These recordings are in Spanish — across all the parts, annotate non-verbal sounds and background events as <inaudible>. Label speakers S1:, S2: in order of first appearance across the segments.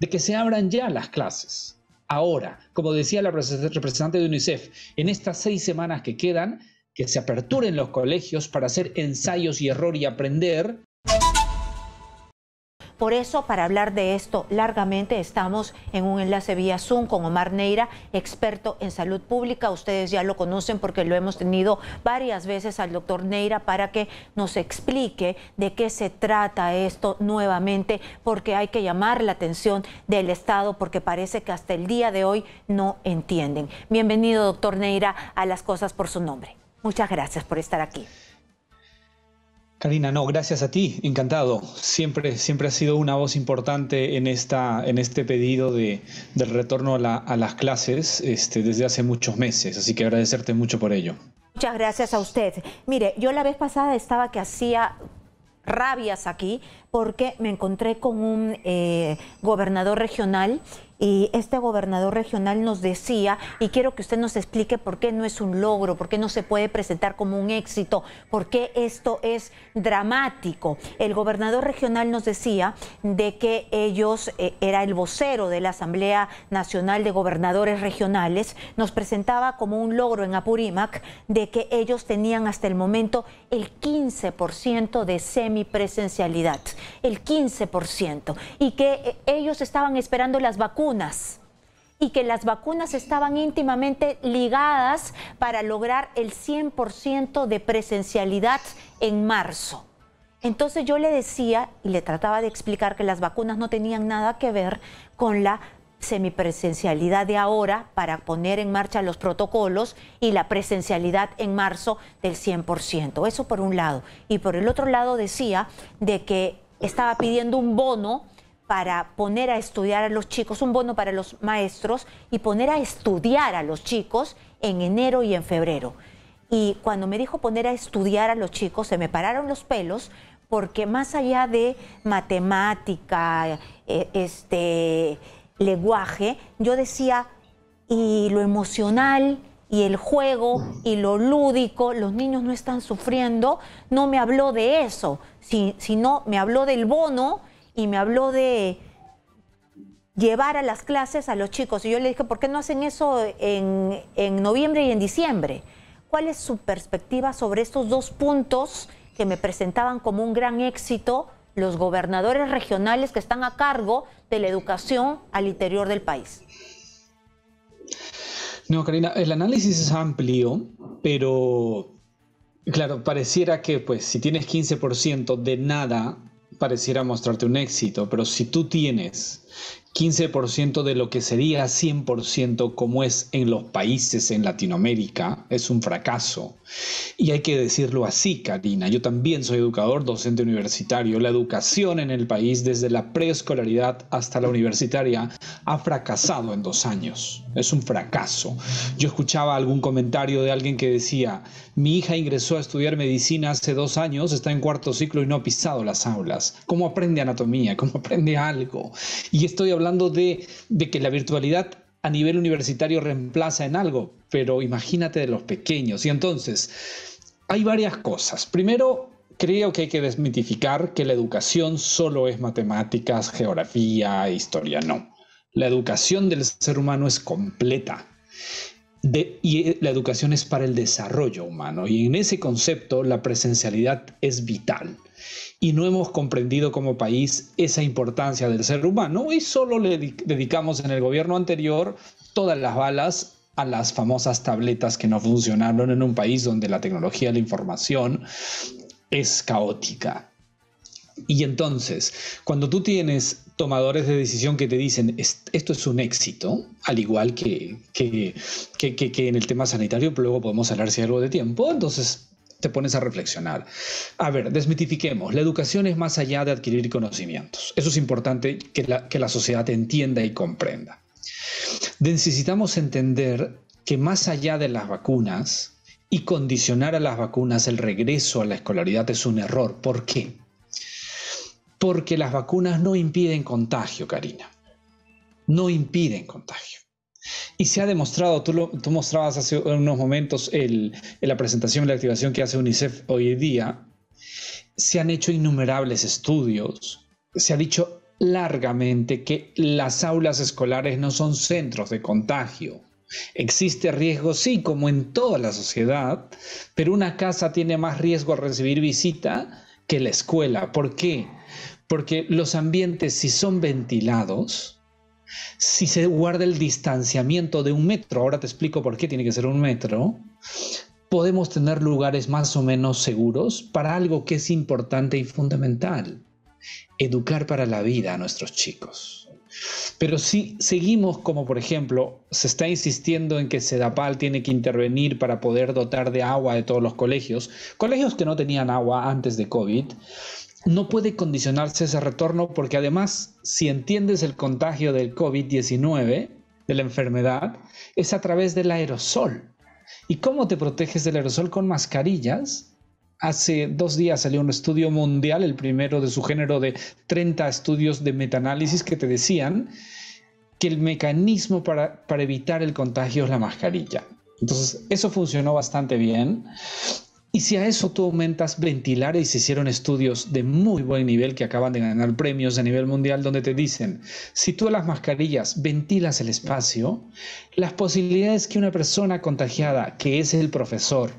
S1: de que se abran ya las clases. Ahora, como decía la representante de UNICEF, en estas seis semanas que quedan, que se aperturen los colegios para hacer ensayos y error y aprender
S2: por eso, para hablar de esto largamente, estamos en un enlace vía Zoom con Omar Neira, experto en salud pública. Ustedes ya lo conocen porque lo hemos tenido varias veces al doctor Neira para que nos explique de qué se trata esto nuevamente, porque hay que llamar la atención del Estado, porque parece que hasta el día de hoy no entienden. Bienvenido, doctor Neira, a las cosas por su nombre. Muchas gracias por estar aquí.
S1: Karina, no, gracias a ti, encantado. Siempre, siempre ha sido una voz importante en, esta, en este pedido de, del retorno a, las clases este, desde hace muchos meses, así que agradecerte mucho por ello.
S2: Muchas gracias a usted. Mire, yo la vez pasada estaba que hacía rabias aquí porque me encontré con un eh, gobernador regional y este gobernador regional nos decía, y quiero que usted nos explique por qué no es un logro, por qué no se puede presentar como un éxito, por qué esto es dramático. El gobernador regional nos decía de que ellos, eh, era el vocero de la Asamblea Nacional de Gobernadores Regionales, nos presentaba como un logro en Apurímac de que ellos tenían hasta el momento el 15% de semipresencialidad, el 15%, y que eh, ellos estaban esperando las vacunas y que las vacunas estaban íntimamente ligadas para lograr el 100% de presencialidad en marzo. Entonces yo le decía y le trataba de explicar que las vacunas no tenían nada que ver con la semipresencialidad de ahora para poner en marcha los protocolos y la presencialidad en marzo del 100%. Eso por un lado. Y por el otro lado decía de que estaba pidiendo un bono para poner a estudiar a los chicos, un bono para los maestros y poner a estudiar a los chicos en enero y en febrero. Y cuando me dijo poner a estudiar a los chicos, se me pararon los pelos porque más allá de matemática, eh, este lenguaje, yo decía, y lo emocional, y el juego y lo lúdico, los niños no están sufriendo, no me habló de eso, si, sino me habló del bono y me habló de llevar a las clases a los chicos. Y yo le dije, ¿por qué no hacen eso en, noviembre y en diciembre? ¿Cuál es su perspectiva sobre estos dos puntos que me presentaban como un gran éxito los gobernadores regionales que están a cargo de la educación al interior del país?
S1: No, Karina, el análisis es amplio, pero claro, pareciera que pues si tienes 15% de nada, pareciera mostrarte un éxito, pero si tú tienes 15% de lo que sería 100% como es en los países en Latinoamérica es un fracaso. Y hay que decirlo así, Karina. Yo también soy educador, docente universitario. La educación en el país desde la preescolaridad hasta la universitaria ha fracasado en dos años. Es un fracaso. Yo escuchaba algún comentario de alguien que decía, mi hija ingresó a estudiar medicina hace dos años, está en cuarto ciclo y no ha pisado las aulas. ¿Cómo aprende anatomía? ¿Cómo aprende algo? Y estoy hablando de, de que la virtualidad a nivel universitario reemplaza en algo, pero imagínate de los pequeños. Y entonces, hay varias cosas. Primero, creo que hay que desmitificar que la educación solo es matemáticas, geografía, historia, no. La educación del ser humano es completa y eh, la educación es para el desarrollo humano. Y en ese concepto la presencialidad es vital. Y no hemos comprendido como país esa importancia del ser humano y solo le dedicamos en el gobierno anterior todas las balas a las famosas tabletas que no funcionaron en un país donde la tecnología de la información es caótica. Y entonces, cuando tú tienes tomadores de decisión que te dicen esto es un éxito, al igual que, en el tema sanitario, pero luego podemos hablar si algo de tiempo, entonces te pones a reflexionar. A ver, desmitifiquemos. La educación es más allá de adquirir conocimientos. Eso es importante que la, que la sociedad entienda y comprenda. Necesitamos entender que más allá de las vacunas y condicionar a las vacunas el regreso a la escolaridad es un error. ¿Por qué? porque las vacunas no impiden contagio, Karina. No impiden contagio. Y se ha demostrado, tú, lo, tú mostrabas hace unos momentos en la presentación y la activación que hace UNICEF hoy en día, se han hecho innumerables estudios, se ha dicho largamente que las aulas escolares no son centros de contagio. Existe riesgo, sí, como en toda la sociedad, pero una casa tiene más riesgo a recibir visita que la escuela. ¿Por qué? Porque los ambientes, si son ventilados, si se guarda el distanciamiento de un metro, ahora te explico por qué tiene que ser un metro, podemos tener lugares más o menos seguros para algo que es importante y fundamental, educar para la vida a nuestros chicos. Pero si seguimos como por ejemplo se está insistiendo en que Sedapal tiene que intervenir para poder dotar de agua de todos los colegios, colegios que no tenían agua antes de COVID, no puede condicionarse ese retorno porque además, si entiendes el contagio del COVID-19, de la enfermedad, es a través del aerosol. ¿Y cómo te proteges del aerosol con mascarillas? Hace dos días salió un estudio mundial, el primero de su género de 30 estudios de metanálisis, que te decían que el mecanismo para, para evitar el contagio es la mascarilla. Entonces, eso funcionó bastante bien. Y si a eso tú aumentas ventilar, y se hicieron estudios de muy buen nivel que acaban de ganar premios a nivel mundial, donde te dicen, si tú las mascarillas ventilas el espacio, las posibilidades que una persona contagiada, que es el profesor,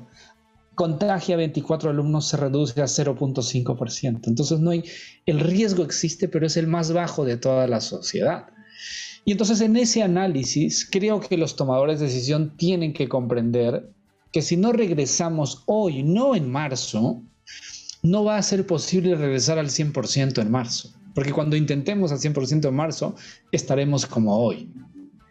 S1: contagia a 24 alumnos se reduce a 0.5%. Entonces no hay, el riesgo existe, pero es el más bajo de toda la sociedad. Y entonces en ese análisis creo que los tomadores de decisión tienen que comprender que si no regresamos hoy, no en marzo, no va a ser posible regresar al 100% en marzo. Porque cuando intentemos al 100% en marzo, estaremos como hoy.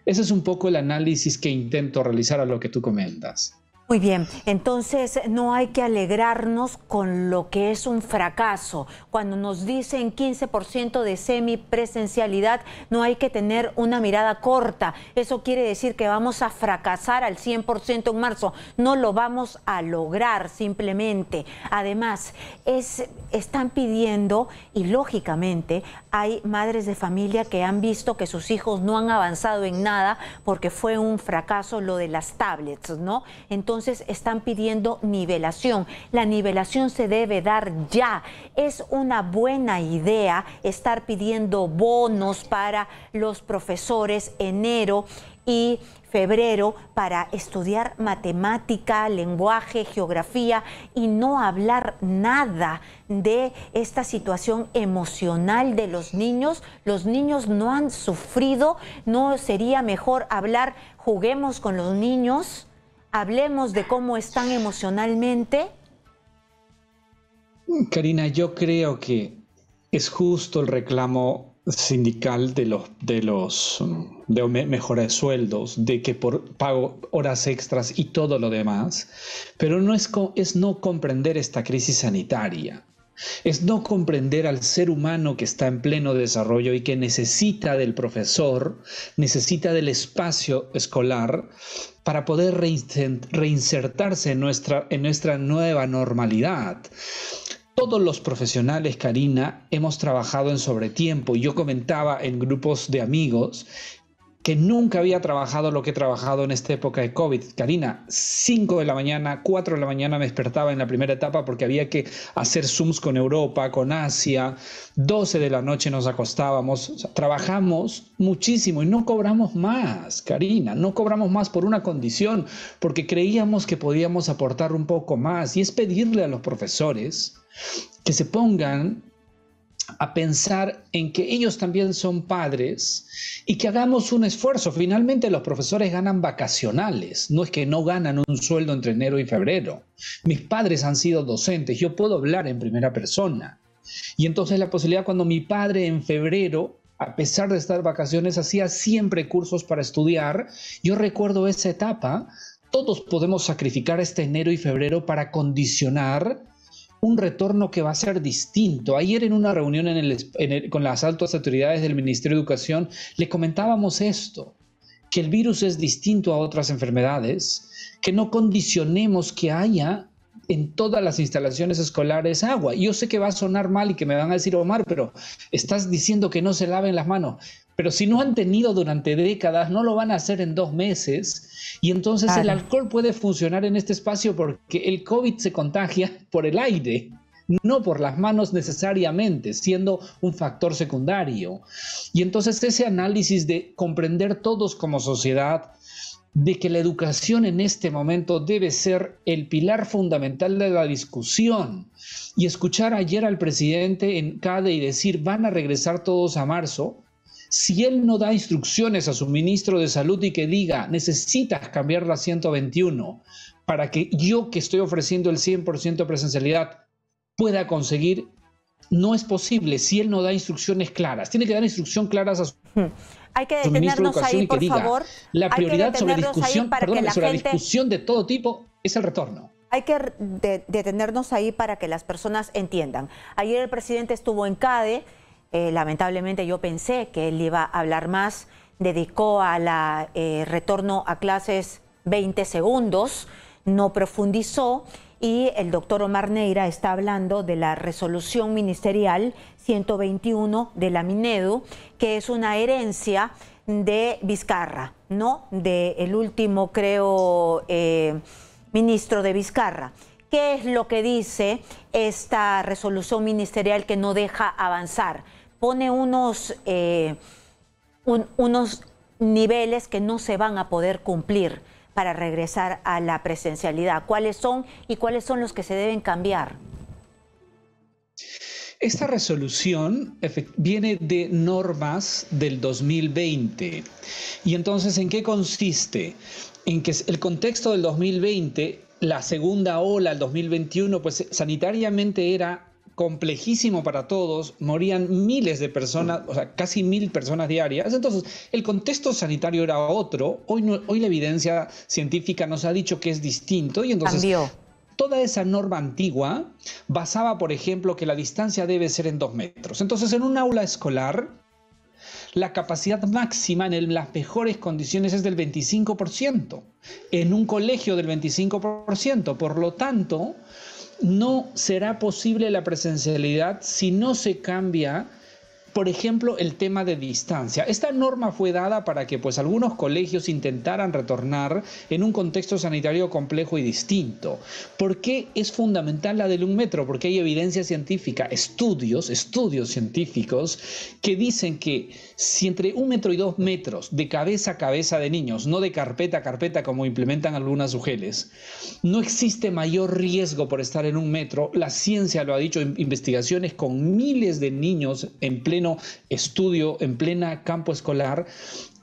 S1: Ese es un poco el análisis que intento realizar a lo que tú comentas.
S2: Muy bien, entonces no hay que alegrarnos con lo que es un fracaso. Cuando nos dicen 15% de semipresencialidad, no hay que tener una mirada corta. Eso quiere decir que vamos a fracasar al 100% en marzo. No lo vamos a lograr simplemente. Además, es, están pidiendo, y lógicamente hay madres de familia que han visto que sus hijos no han avanzado en nada porque fue un fracaso lo de las tablets, ¿no? Entonces, entonces están pidiendo nivelación. La nivelación se debe dar ya. Es una buena idea estar pidiendo bonos para los profesores enero y febrero para estudiar matemática, lenguaje, geografía y no hablar nada de esta situación emocional de los niños. Los niños no han sufrido, no sería mejor hablar, juguemos con los niños hablemos de cómo están emocionalmente?
S1: Karina, yo creo que es justo el reclamo sindical de los mejores sueldos, de que por pago horas extras y todo lo demás, pero no es no comprender esta crisis sanitaria es no comprender al ser humano que está en pleno desarrollo y que necesita del profesor, necesita del espacio escolar para poder reinsertarse en nuestra, en nuestra nueva normalidad. Todos los profesionales, Karina, hemos trabajado en sobretiempo. Yo comentaba en grupos de amigos que nunca había trabajado lo que he trabajado en esta época de COVID. Karina, 5 de la mañana, 4 de la mañana me despertaba en la primera etapa porque había que hacer Zooms con Europa, con Asia, 12 de la noche nos acostábamos, trabajamos muchísimo y no cobramos más, Karina, no cobramos más por una condición, porque creíamos que podíamos aportar un poco más y es pedirle a los profesores que se pongan a pensar en que ellos también son padres y que hagamos un esfuerzo. Finalmente los profesores ganan vacacionales, no es que no ganan un sueldo entre enero y febrero. Mis padres han sido docentes, yo puedo hablar en primera persona. Y entonces la posibilidad cuando mi padre en febrero, a pesar de estar vacaciones, hacía siempre cursos para estudiar, yo recuerdo esa etapa, todos podemos sacrificar este enero y febrero para condicionar un retorno que va a ser distinto. Ayer en una reunión con las altas autoridades del Ministerio de Educación le comentábamos esto, que el virus es distinto a otras enfermedades, que no condicionemos que haya en todas las instalaciones escolares agua. Yo sé que va a sonar mal y que me van a decir, Omar, pero estás diciendo que no se laven las manos. Pero si no han tenido durante décadas, no lo van a hacer en dos meses. Y entonces el alcohol puede funcionar en este espacio porque el COVID se contagia por el aire no por las manos necesariamente, siendo un factor secundario. Y entonces ese análisis de comprender todos como sociedad de que la educación en este momento debe ser el pilar fundamental de la discusión. Y escuchar ayer al presidente en CADE y decir, van a regresar todos a marzo, si él no da instrucciones a su ministro de salud y que diga, necesitas cambiar la 121 para que yo que estoy ofreciendo el 100% presencialidad pueda conseguir, no es posible si él no da instrucciones claras. Tiene que dar instrucción claras a su <laughs> Hay
S2: que detenernos ahí, por favor. La prioridad sobre, discusión, para discusión
S1: de todo tipo es el retorno
S2: hay que detenernos ahí para que las personas entiendan. Ayer el presidente estuvo en CADE, eh, lamentablemente yo pensé que él iba a hablar más, dedicó a la eh, retorno a clases 20 segundos, no profundizó y el doctor Omar Neira está hablando de la resolución ministerial 121 de la Minedu, que es una herencia de Vizcarra, ¿no? Del el último, creo, eh, ministro de Vizcarra. ¿Qué es lo que dice esta resolución ministerial que no deja avanzar? Pone unos, eh, unos niveles que no se van a poder cumplir para regresar a la presencialidad? ¿Cuáles son y cuáles son los que se deben cambiar?
S1: Esta resolución viene de normas del 2020. ¿Y entonces en qué consiste? En que el contexto del 2020, la segunda ola el 2021, pues sanitariamente era complejísimo para todos, morían miles de personas, o sea, casi mil personas diarias. Entonces, el contexto sanitario era otro, hoy, hoy la evidencia científica nos ha dicho que es distinto y entonces... Toda esa norma antigua basaba, por ejemplo, que la distancia debe ser en dos metros. Entonces, en un aula escolar, la capacidad máxima en las mejores condiciones es del 25%, en un colegio del 25%. Por lo tanto, no será posible la presencialidad si no se cambia por ejemplo, el tema de distancia. Esta norma fue dada para que pues algunos colegios intentaran retornar en un contexto sanitario complejo y distinto. ¿Por qué es fundamental la del un metro? Porque hay evidencia científica, estudios, estudios científicos que dicen que si entre un metro y dos metros de cabeza a cabeza de niños, no de carpeta a carpeta como implementan algunas UGELES, no existe mayor riesgo por estar en un metro. La ciencia lo ha dicho, investigaciones con miles de niños en pleno estudio, en plena campo escolar,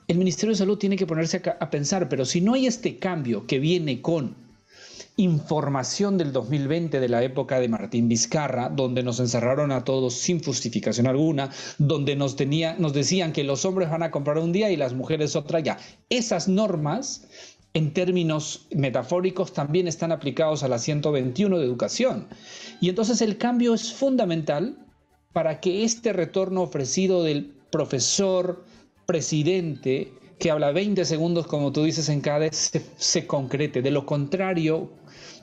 S1: el Ministerio de Salud tiene que ponerse a, pensar, pero si no hay este cambio que viene con información del 2020 de la época de Martín Vizcarra, donde nos encerraron a todos sin justificación alguna, donde nos, nos decían que los hombres van a comprar un día y las mujeres otra ya. Esas normas, en términos metafóricos, también están aplicados a la 121 de educación. Y entonces el cambio es fundamental para que este retorno ofrecido del profesor presidente, que habla 20 segundos, como tú dices en cada, se, se concrete. De lo contrario,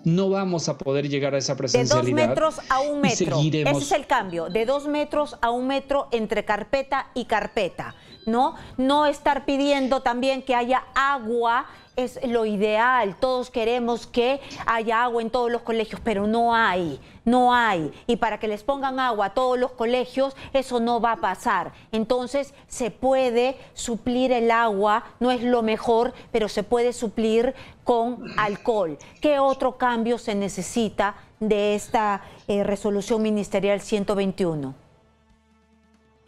S1: no vamos a poder llegar a esa presencialidad. De dos metros
S2: a un metro. Ese es el cambio, de dos metros a un metro entre carpeta y carpeta, ¿no? No estar pidiendo también que haya agua es lo ideal, todos queremos que haya agua en todos los colegios, pero no hay, no hay. Y para que les pongan agua a todos los colegios, eso no va a pasar. Entonces se puede suplir el agua, no es lo mejor, pero se puede suplir con alcohol. ¿Qué otro cambio se necesita de esta eh, resolución ministerial
S1: 121?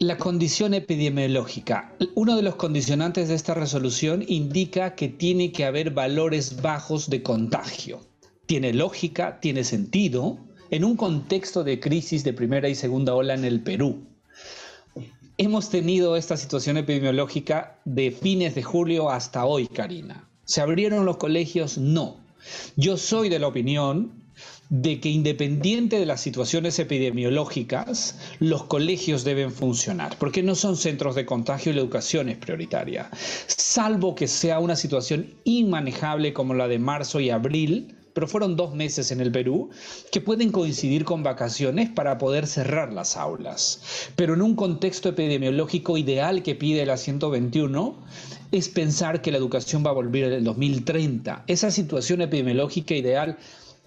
S1: La condición epidemiológica. Uno de los condicionantes de esta resolución indica que tiene que haber valores bajos de contagio. Tiene lógica, tiene sentido en un contexto de crisis de primera y segunda ola en el Perú. Hemos tenido esta situación epidemiológica de fines de julio hasta hoy, Karina. ¿Se abrieron los colegios? No. Yo soy de la opinión de que independiente de las situaciones epidemiológicas, los colegios deben funcionar, porque no son centros de contagio y la educación es prioritaria, salvo que sea una situación inmanejable como la de marzo y abril, pero fueron dos meses en el Perú, que pueden coincidir con vacaciones para poder cerrar las aulas. Pero en un contexto epidemiológico ideal que pide la 121, es pensar que la educación va a volver en el 2030. Esa situación epidemiológica ideal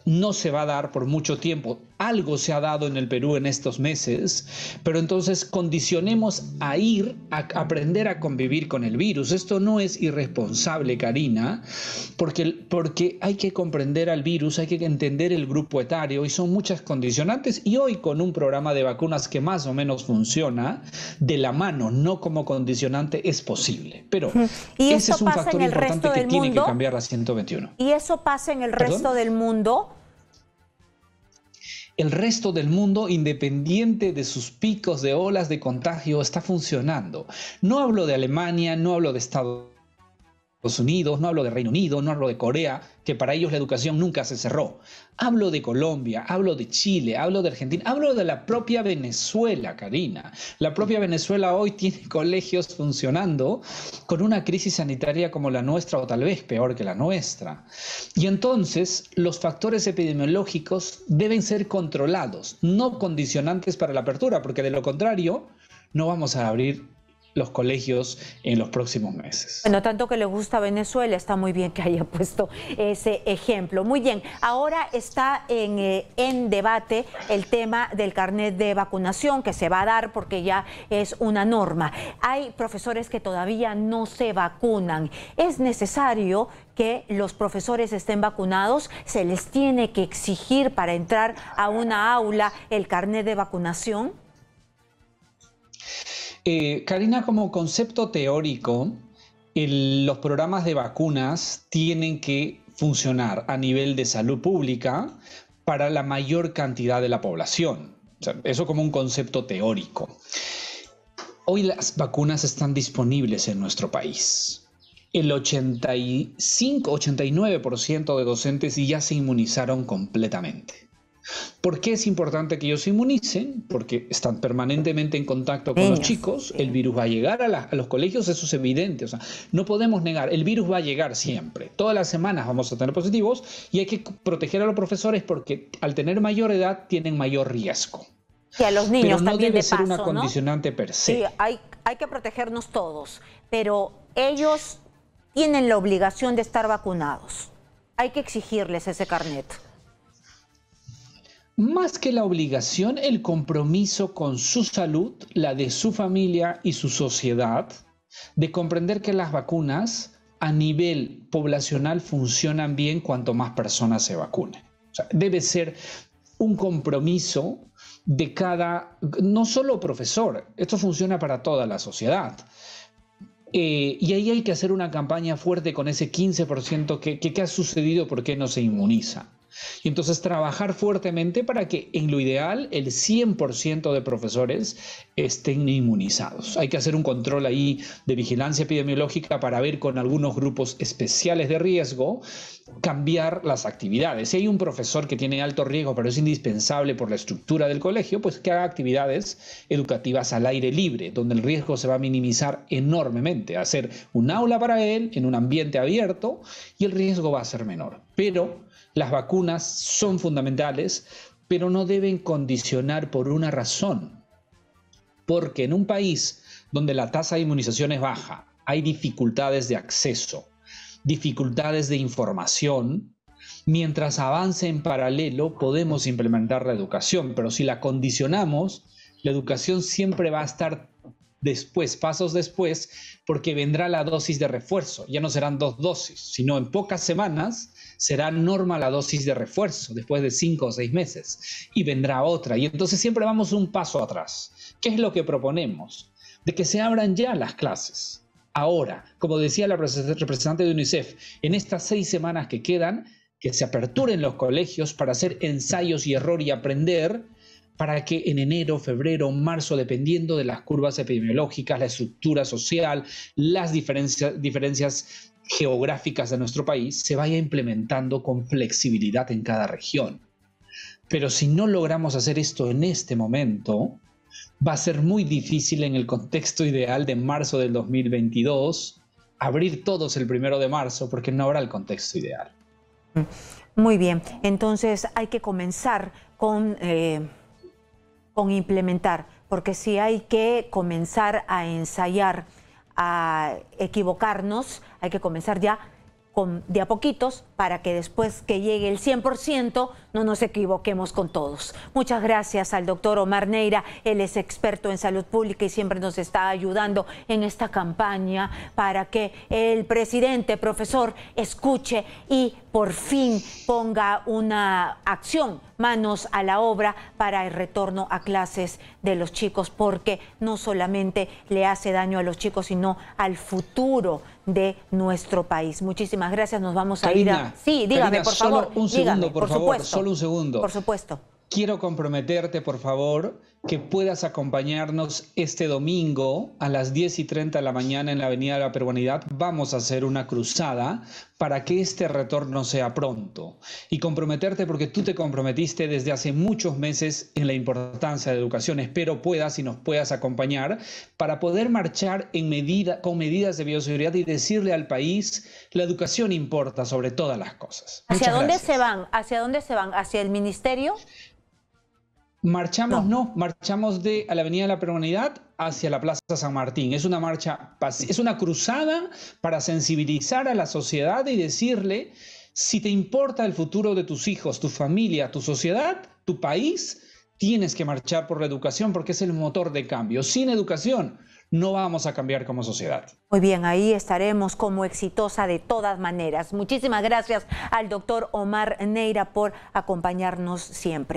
S1: no se va a dar por mucho tiempo algo se ha dado en el Perú en estos meses, pero entonces condicionemos a ir a aprender a convivir con el virus. Esto no es irresponsable, Karina, porque, porque hay que comprender al virus, hay que entender el grupo etario y son muchas condicionantes. Y hoy con un programa de vacunas que más o menos funciona, de la mano, no como condicionante, es posible. Pero ¿Y ese es un factor importante que tiene que cambiar la 121.
S2: Y eso pasa en el resto
S1: del mundo el resto del mundo, independiente de sus picos de olas de contagio, está funcionando. No hablo de Alemania, no hablo de Estados Unidos. Unidos, no hablo de Reino Unido, no hablo de Corea, que para ellos la educación nunca se cerró. Hablo de Colombia, hablo de Chile, hablo de Argentina, hablo de la propia Venezuela, Karina. La propia Venezuela hoy tiene <laughs> colegios funcionando con una crisis sanitaria como la nuestra o tal vez peor que la nuestra. Y entonces los factores epidemiológicos deben ser controlados, no condicionantes para la apertura, porque de lo contrario no vamos a abrir los colegios en los próximos meses.
S2: Bueno, tanto que le gusta Venezuela, está muy bien que haya <laughs> puesto ese ejemplo. Muy bien, ahora está en, eh, en debate el tema del carnet de vacunación que se va a dar porque ya es una norma. Hay profesores que todavía no se vacunan. Es necesario que los profesores estén vacunados, se les tiene que exigir para entrar a una aula el carnet de vacunación.
S1: Eh, Karina, como concepto teórico, los programas de vacunas tienen que funcionar a nivel de salud pública para la mayor cantidad de la población. eso como un concepto teórico. Hoy las vacunas están disponibles en nuestro país. El 85-89% de docentes ya se inmunizaron completamente. ¿Por qué es importante que ellos se inmunicen? Porque están permanentemente en contacto con los chicos, el virus va a llegar a, los colegios, eso es evidente, o sea, no podemos negar, el virus va a llegar siempre, todas las semanas vamos a tener positivos y hay que proteger a los profesores porque al tener mayor edad tienen mayor riesgo. Y a los niños no también debe de ser paso, una condicionante per se. Sí,
S2: hay, hay que protegernos todos, pero ellos tienen la obligación de estar vacunados. Hay que exigirles ese carnet
S1: más que la obligación, el compromiso con su salud, la de su familia y su sociedad, de comprender que las vacunas a nivel poblacional funcionan bien cuanto más personas se vacunen. debe ser un compromiso de cada, no solo profesor, esto funciona para toda la sociedad. Eh, y ahí hay que hacer una campaña fuerte con ese 15% que, que ha sucedido por qué no se inmuniza. Y entonces trabajar fuertemente para que en lo ideal el 100% de profesores estén inmunizados. Hay que hacer un control ahí de vigilancia epidemiológica para ver con algunos grupos especiales de riesgo cambiar las actividades. Si hay un profesor que tiene alto riesgo pero es indispensable por la estructura del colegio, pues que haga actividades educativas al aire libre, donde el riesgo se va a minimizar enormemente. Hacer un aula para él en un ambiente abierto y el riesgo va a ser menor. Pero las vacunas son fundamentales, pero no deben condicionar por una razón. Porque en un país donde la tasa de inmunización es baja, hay dificultades de acceso, dificultades de información, mientras avance en paralelo podemos implementar la educación, pero si la condicionamos, la educación siempre va a estar después, pasos después, porque vendrá la dosis de refuerzo. Ya no serán dos dosis, sino en pocas semanas será norma la dosis de refuerzo después de cinco o seis meses y vendrá otra. Y entonces siempre vamos un paso atrás. ¿Qué es lo que proponemos? De que se abran ya las clases. Ahora, como decía la representante de UNICEF, en estas seis semanas que quedan, que se aperturen los colegios para hacer ensayos y error y aprender para que en enero, febrero, marzo, dependiendo de las curvas epidemiológicas, la estructura social, las diferencias diferencias geográficas de nuestro país se vaya implementando con flexibilidad en cada región. Pero si no logramos hacer esto en este momento, va a ser muy difícil en el contexto ideal de marzo del 2022 abrir todos el primero de marzo porque no habrá el contexto ideal.
S2: Muy bien, entonces hay que comenzar con, eh, con implementar, porque si hay que comenzar a ensayar a equivocarnos, hay que comenzar ya con, de a poquitos para que después que llegue el 100% no nos equivoquemos con todos. Muchas gracias al doctor Omar Neira, él es experto en salud pública y siempre nos está ayudando en esta campaña para que el presidente, profesor, escuche y por fin ponga una acción, manos a la obra para el retorno a clases de los chicos, porque no solamente le hace daño a los chicos, sino al futuro de nuestro país. Muchísimas gracias, nos vamos a ir a... Sí, dígame, por favor. Un segundo, por, Supuesto un segundo. Por
S1: supuesto. Quiero comprometerte, por favor, que puedas acompañarnos este domingo a las 10 y 30 de la mañana en la Avenida de la Peruanidad. Vamos a hacer una cruzada para que este retorno sea pronto y comprometerte porque tú te comprometiste desde hace muchos meses en la importancia de educación. Espero puedas y nos puedas acompañar para poder marchar con medidas de bioseguridad y decirle al país la educación importa sobre todas las cosas. ¿Hacia dónde se
S2: van? ¿Hacia dónde se van? ¿Hacia el ministerio?
S1: Marchamos, no. marchamos de la Avenida de la Permanidad hacia la Plaza San Martín. Es una marcha, es una cruzada para sensibilizar a la sociedad y decirle, si te importa el futuro de tus hijos, tu familia, tu sociedad, tu país, tienes que marchar por la educación porque es el motor de cambio. Sin educación no vamos a cambiar como sociedad.
S2: Muy bien, ahí estaremos como exitosa de todas maneras. Muchísimas gracias al doctor Omar Neira por acompañarnos siempre.